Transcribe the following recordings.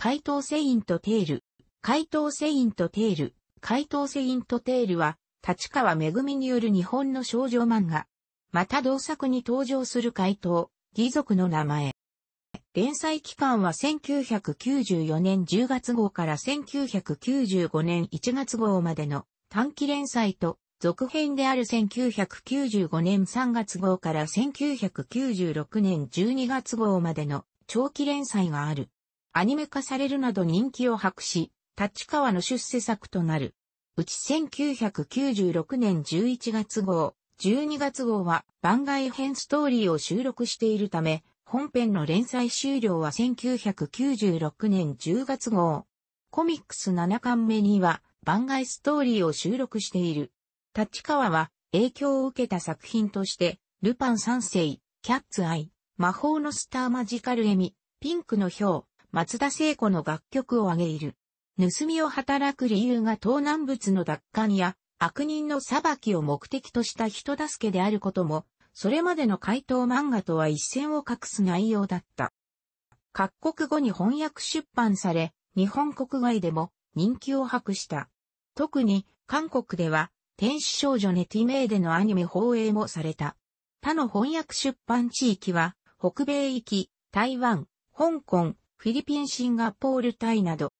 怪盗セイントテール、怪盗セイントテール、怪盗セイントテールは、立川めぐみによる日本の少女漫画。また同作に登場する怪盗、義族の名前。連載期間は1994年10月号から1995年1月号までの短期連載と、続編である1995年3月号から1996年12月号までの長期連載がある。アニメ化されるなど人気を博し、立川の出世作となる。うち1996年11月号、12月号は番外編ストーリーを収録しているため、本編の連載終了は1996年10月号。コミックス7巻目には番外ストーリーを収録している。立川は影響を受けた作品として、ルパン三世、キャッツアイ、魔法のスターマジカルエミ、ピンクのヒョウ、松田聖子の楽曲を挙げいる。盗みを働く理由が盗難物の奪還や悪人の裁きを目的とした人助けであることも、それまでの怪盗漫画とは一線を画す内容だった。各国語に翻訳出版され、日本国外でも人気を博した。特に韓国では天使少女ネティメイでのアニメ放映もされた。他の翻訳出版地域は北米行き、台湾、香港、フィリピンシンガポールタイなど。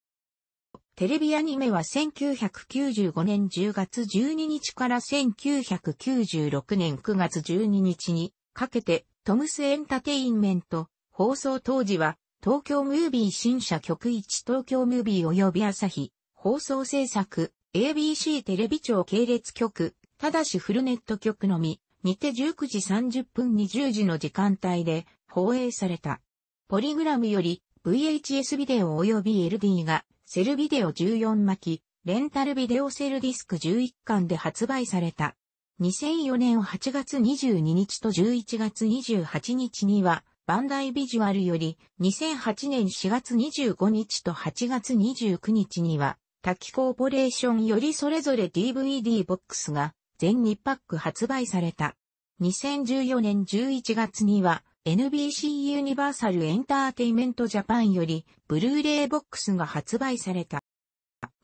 テレビアニメは1995年10月12日から1996年9月12日にかけてトムスエンタテインメント放送当時は東京ムービー新社局1東京ムービー及び朝日放送制作 ABC テレビ庁系列局ただしフルネット局のみにて19時30分2 0時の時間帯で放映された。ポリグラムより VHS ビデオ及び LD が、セルビデオ14巻、レンタルビデオセルディスク11巻で発売された。2004年8月22日と11月28日には、バンダイビジュアルより、2008年4月25日と8月29日には、タキコーポレーションよりそれぞれ DVD ボックスが全2パック発売された。2014年11月には、NBC ユニバーサルエンターテイメントジャパンより、ブルーレイボックスが発売された。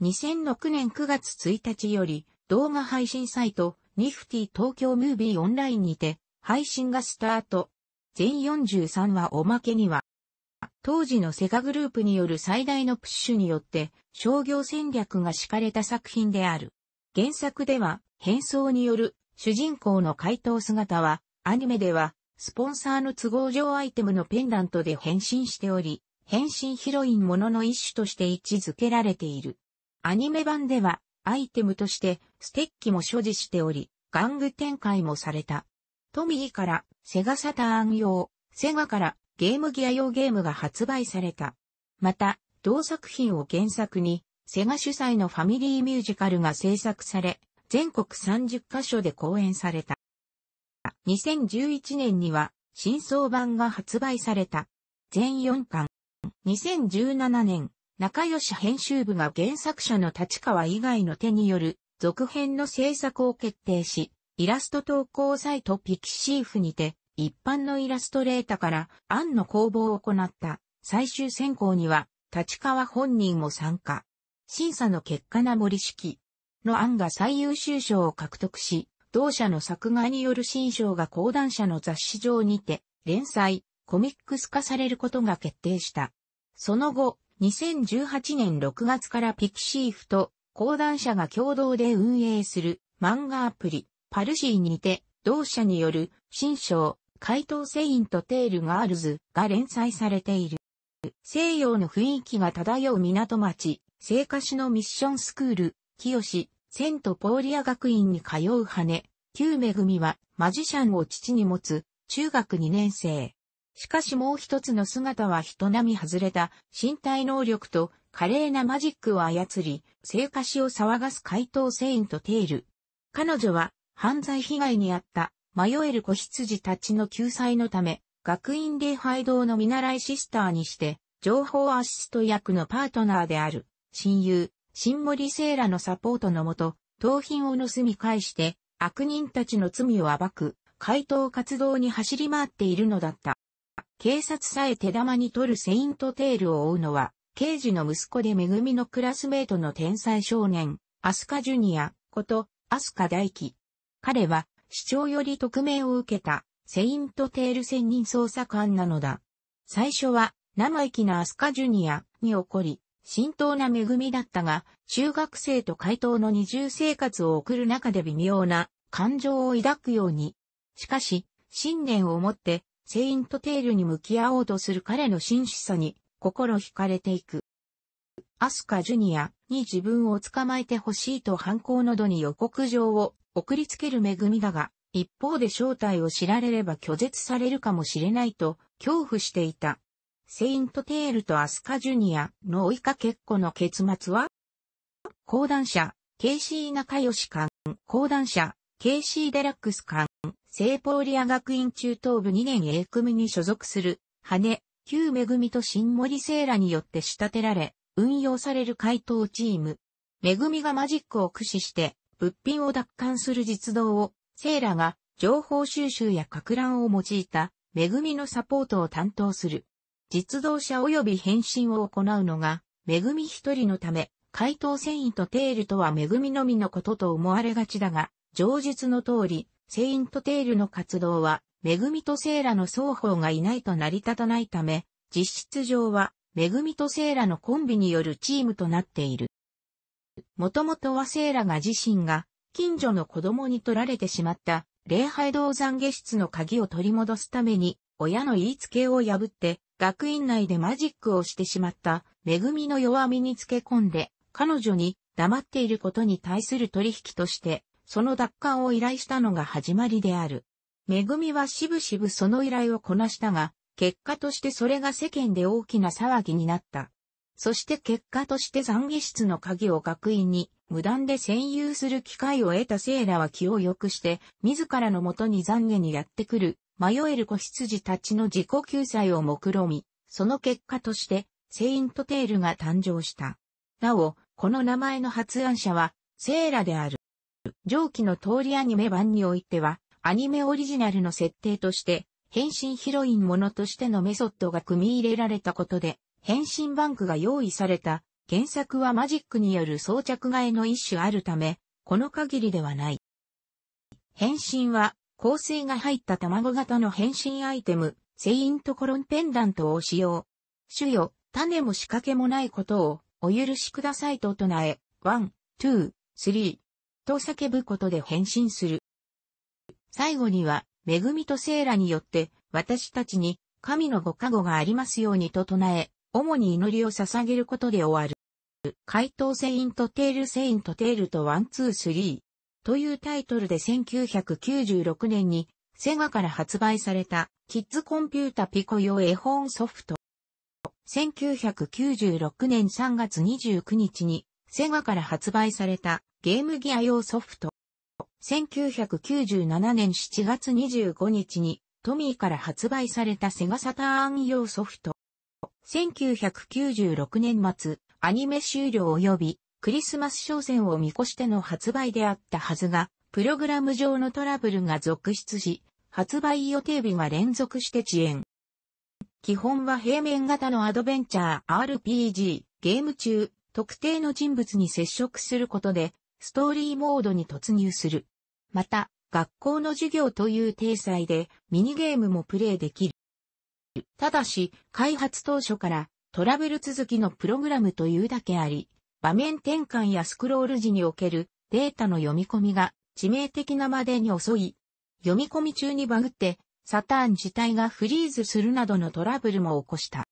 2006年9月1日より、動画配信サイト、ニフティ東京ムービーオンラインにて、配信がスタート。全43話おまけには、当時のセガグループによる最大のプッシュによって、商業戦略が敷かれた作品である。原作では、変装による主人公の回答姿は、アニメではスポンサーの都合上アイテムのペンダントで変身しており、変身ヒロインものの一種として位置づけられている。アニメ版では、アイテムとしてステッキも所持しており、玩具展開もされた。トミーからセガサターン用、セガからゲームギア用ゲームが発売された。また、同作品を原作に、セガ主催のファミリーミュージカルが制作され、全国30カ所で公演された。2011年には、新装版が発売された。全4巻。2017年、仲良し編集部が原作者の立川以外の手による続編の制作を決定し、イラスト投稿サイトピキシーフにて、一般のイラストレータから案の公募を行った最終選考には、立川本人も参加。審査の結果な森式の案が最優秀賞を獲得し、同社の作画による新章が講談社の雑誌上にて、連載、コミックス化されることが決定した。その後、2018年6月からピキシーフと講談社が共同で運営する漫画アプリ、パルシーにて、同社による新章、怪盗セイントテールガールズが連載されている。西洋の雰囲気が漂う港町、聖火市のミッションスクール、清セントポーリア学院に通う羽、旧恵はマジシャンを父に持つ中学2年生。しかしもう一つの姿は人並み外れた身体能力と華麗なマジックを操り、生活師を騒がす怪盗セイントテール。彼女は犯罪被害に遭った迷える子羊たちの救済のため、学院礼拝堂の見習いシスターにして、情報アシスト役のパートナーである、親友、新森聖羅のサポートのもと、盗品を盗み返して、悪人たちの罪を暴く、怪盗活動に走り回っているのだった。警察さえ手玉に取るセイントテールを追うのは、刑事の息子で恵みのクラスメートの天才少年、アスカジュニア、こと、アスカ大輝。彼は、市長より匿名を受けた、セイントテール専任捜査官なのだ。最初は、生意気なアスカジュニアに怒り、浸透な恵みだったが、中学生と怪盗の二重生活を送る中で微妙な感情を抱くように。しかし、信念を持って、セイントテールに向き合おうとする彼の真摯さに、心惹かれていく。アスカジュニアに自分を捕まえてほしいと犯行などに予告状を送りつける恵みだが、一方で正体を知られれば拒絶されるかもしれないと恐怖していた。セイントテールとアスカジュニアの追いかけっこの結末は講談社、ケイシー仲良し館、講談社、ケイシーデラックス館、セイポーリア学院中等部2年 A 組に所属する、羽、旧恵組と新森聖ラによって仕立てられ、運用される回答チーム。恵組がマジックを駆使して、物品を奪還する実動を、聖ラが情報収集や拡乱を用いた、恵のサポートを担当する。実動車及び返信を行うのが、めぐみ一人のため、解凍繊維とテールとはめぐみのみのことと思われがちだが、上述の通り、セイントテールの活動は、めぐみとセーラの双方がいないと成り立たないため、実質上は、めぐみとセーラのコンビによるチームとなっている。もともとはセーラが自身が、近所の子供に取られてしまった、礼拝堂懺悔室の鍵を取り戻すために、親の言いつけを破って、学院内でマジックをしてしまった恵みの弱みにつけ込んで、彼女に黙っていることに対する取引として、その奪還を依頼したのが始まりである。恵みはしぶしぶその依頼をこなしたが、結果としてそれが世間で大きな騒ぎになった。そして結果として懺悔室の鍵を学院に無断で占有する機会を得たセイラは気を良くして、自らのもとに懺悔にやってくる迷える子羊たちの自己救済を目論み、その結果として、セイントテールが誕生した。なお、この名前の発案者は、セーラである。上記の通りアニメ版においては、アニメオリジナルの設定として、変身ヒロインものとしてのメソッドが組み入れられたことで、変身バンクが用意された、原作はマジックによる装着替えの一種あるため、この限りではない。変身は香水が入った卵型の変身アイテム、セイントコロンペンダントを使用。主よ、種も仕掛けもないことをお許しくださいと唱え、ワン、ツー、スリーと叫ぶことで変身する。最後には、恵みとセイラによって私たちに神のご加護がありますようにと唱え、主に祈りを捧げることで終わる。回答セイントテールセイントテールとワンツースリー。というタイトルで1996年にセガから発売されたキッズコンピュータピコ用絵本ソフト。1996年3月29日にセガから発売されたゲームギア用ソフト。1997年7月25日にトミーから発売されたセガサターン用ソフト。1996年末、アニメ終了及びクリスマス商戦を見越しての発売であったはずが、プログラム上のトラブルが続出し、発売予定日が連続して遅延。基本は平面型のアドベンチャー RPG ゲーム中、特定の人物に接触することで、ストーリーモードに突入する。また、学校の授業という体裁でミニゲームもプレイできる。ただし、開発当初からトラブル続きのプログラムというだけあり、場面転換やスクロール時におけるデータの読み込みが致命的なまでに遅い。読み込み中にバグって、サターン自体がフリーズするなどのトラブルも起こした。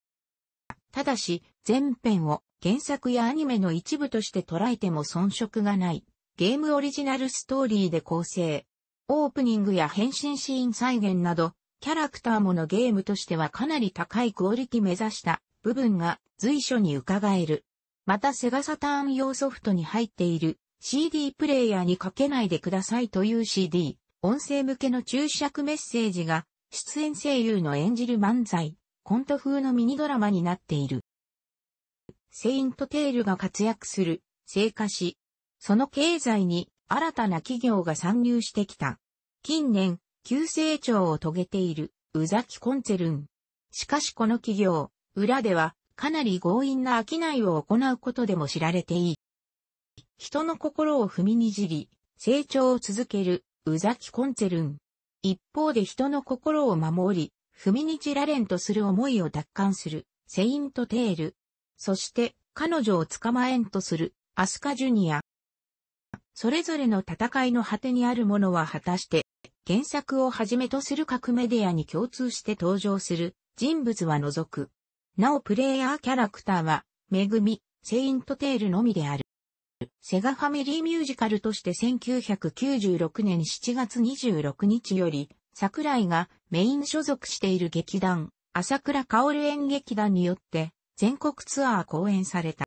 ただし、全編を原作やアニメの一部として捉えても遜色がない。ゲームオリジナルストーリーで構成。オープニングや変身シーン再現など、キャラクターものゲームとしてはかなり高いクオリティ目指した部分が随所に伺える。またセガサターン用ソフトに入っている CD プレイヤーにかけないでくださいという CD、音声向けの注釈メッセージが、出演声優の演じる漫才、コント風のミニドラマになっている。セイントテールが活躍する、成果し、その経済に新たな企業が参入してきた。近年、急成長を遂げている、宇崎コンツェルン。しかしこの企業、裏では、かなり強引な商いを行うことでも知られていい。人の心を踏みにじり、成長を続ける、宇崎コンツェルン。一方で人の心を守り、踏みにじられんとする思いを奪還する、セイントテール。そして、彼女を捕まえんとする、アスカジュニア。それぞれの戦いの果てにあるものは果たして、原作をはじめとする各メディアに共通して登場する人物は除く。なおプレイヤーキャラクターは、めぐみ、セイントテールのみである。セガファミリーミュージカルとして1996年7月26日より、桜井がメイン所属している劇団、朝倉薫演劇団によって、全国ツアー公演された。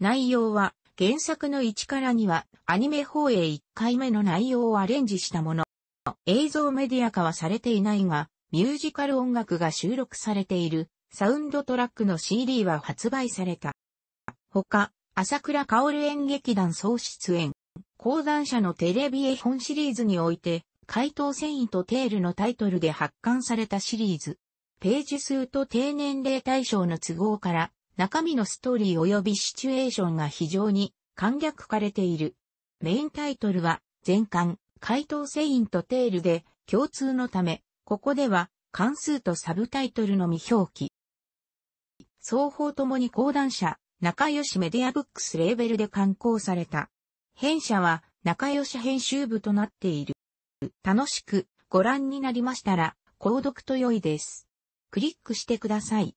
内容は、原作の1から2は、アニメ放映1回目の内容をアレンジしたもの。映像メディア化はされていないが、ミュージカル音楽が収録されているサウンドトラックの CD は発売された。他、朝倉薫演劇団総出演、講談社のテレビ絵本シリーズにおいて、怪盗繊維とテールのタイトルで発刊されたシリーズ。ページ数と低年齢対象の都合から、中身のストーリー及びシチュエーションが非常に簡略化れている。メインタイトルは、全巻、怪盗繊維とテールで、共通のため、ここでは、関数とサブタイトルの未表記。双方ともに講談社、仲良しメディアブックスレーベルで刊行された。編社は仲良し編集部となっている。楽しくご覧になりましたら、購読と良いです。クリックしてください。